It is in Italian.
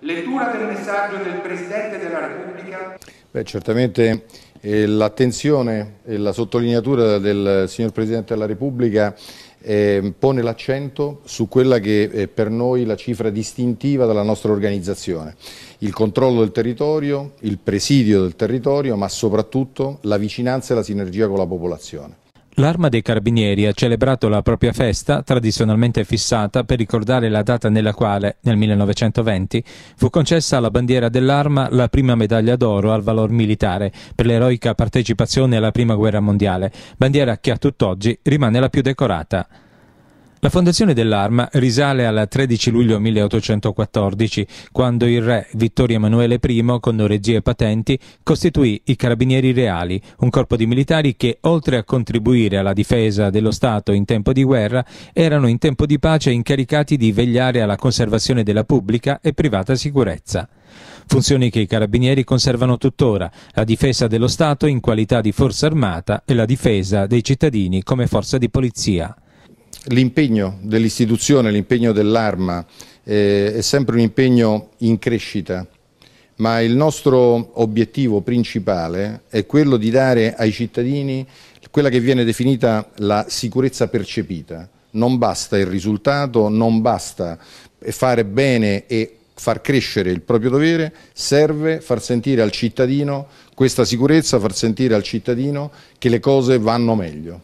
Lettura del messaggio del Presidente della Repubblica. Beh, certamente eh, l'attenzione e la sottolineatura del signor Presidente della Repubblica eh, pone l'accento su quella che è per noi la cifra distintiva della nostra organizzazione, il controllo del territorio, il presidio del territorio, ma soprattutto la vicinanza e la sinergia con la popolazione. L'Arma dei Carabinieri ha celebrato la propria festa, tradizionalmente fissata per ricordare la data nella quale, nel 1920, fu concessa alla bandiera dell'Arma la prima medaglia d'oro al valor militare per l'eroica partecipazione alla Prima Guerra Mondiale, bandiera che a tutt'oggi rimane la più decorata. La fondazione dell'Arma risale al 13 luglio 1814, quando il re Vittorio Emanuele I, con regie e patenti, costituì i Carabinieri Reali, un corpo di militari che, oltre a contribuire alla difesa dello Stato in tempo di guerra, erano in tempo di pace incaricati di vegliare alla conservazione della pubblica e privata sicurezza. Funzioni che i carabinieri conservano tuttora, la difesa dello Stato in qualità di forza armata e la difesa dei cittadini come forza di polizia. L'impegno dell'istituzione, l'impegno dell'arma eh, è sempre un impegno in crescita, ma il nostro obiettivo principale è quello di dare ai cittadini quella che viene definita la sicurezza percepita. Non basta il risultato, non basta fare bene e far crescere il proprio dovere, serve far sentire al cittadino questa sicurezza, far sentire al cittadino che le cose vanno meglio.